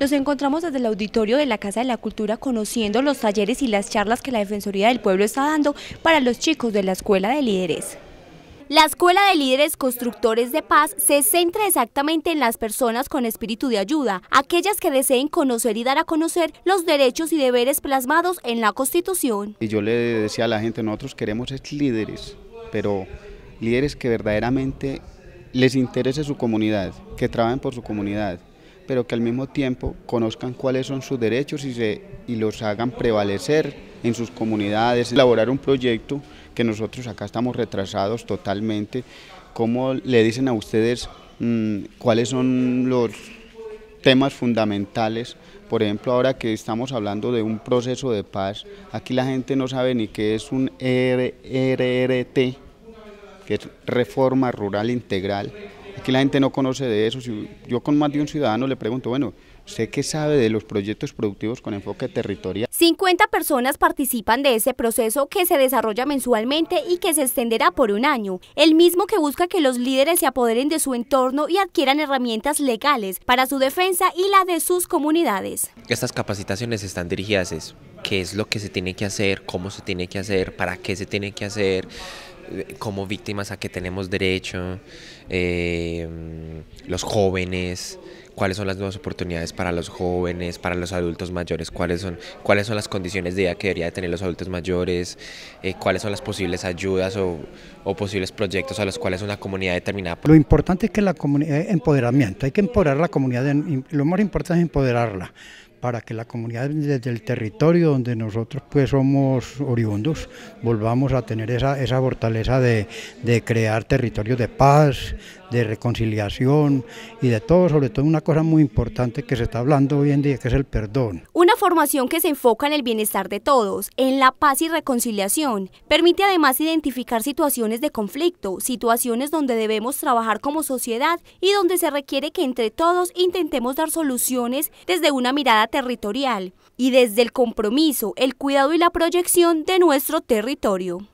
Nos encontramos desde el auditorio de la Casa de la Cultura conociendo los talleres y las charlas que la Defensoría del Pueblo está dando para los chicos de la Escuela de Líderes. La Escuela de Líderes Constructores de Paz se centra exactamente en las personas con espíritu de ayuda, aquellas que deseen conocer y dar a conocer los derechos y deberes plasmados en la Constitución. Y yo le decía a la gente, nosotros queremos ser líderes, pero líderes que verdaderamente les interese su comunidad, que trabajen por su comunidad, pero que al mismo tiempo conozcan cuáles son sus derechos y, se, los hagan prevalecer en sus comunidades, elaborar un proyecto que nosotros acá estamos retrasados totalmente. ¿Cómo le dicen a ustedes mm, cuáles son los temas fundamentales. Por ejemplo, ahora que estamos hablando de un proceso de paz, aquí la gente no sabe ni qué es un e RRT, e e que es Reforma Rural Integral, Aquí la gente no conoce de eso. yo con más de un ciudadano le pregunto, bueno, ¿usted qué sabe de los proyectos productivos con enfoque territorial? 50 personas participan de ese proceso que se desarrolla mensualmente y que se extenderá por un año, el mismo que busca que los líderes se apoderen de su entorno y adquieran herramientas legales para su defensa y la de sus comunidades. Estas capacitaciones están dirigidas a qué es lo que se tiene que hacer, cómo se tiene que hacer, para qué se tiene que hacer, como víctimas a que tenemos derecho, eh, los jóvenes, cuáles son las nuevas oportunidades para los jóvenes, para los adultos mayores, cuáles son, cuáles son las condiciones de vida que deberían tener los adultos mayores, eh, cuáles son las posibles ayudas o, o, posibles proyectos a los cuales una comunidad determinada. Lo importante es que la comunidad, eh, empoderamiento, hay que empoderar la comunidad, lo más importante es empoderarla, para que la comunidad desde el territorio donde nosotros pues somos oriundos volvamos a tener esa, esa fortaleza de, de, crear territorios de paz, de reconciliación y de todo, sobre todo una cosa muy importante que se está hablando hoy en día que es el perdón. Una formación que se enfoca en el bienestar de todos, en la paz y reconciliación, permite además identificar situaciones de conflicto, situaciones donde debemos trabajar como sociedad y donde se requiere que entre todos intentemos dar soluciones desde una mirada territorial y desde el compromiso, el cuidado y la proyección de nuestro territorio.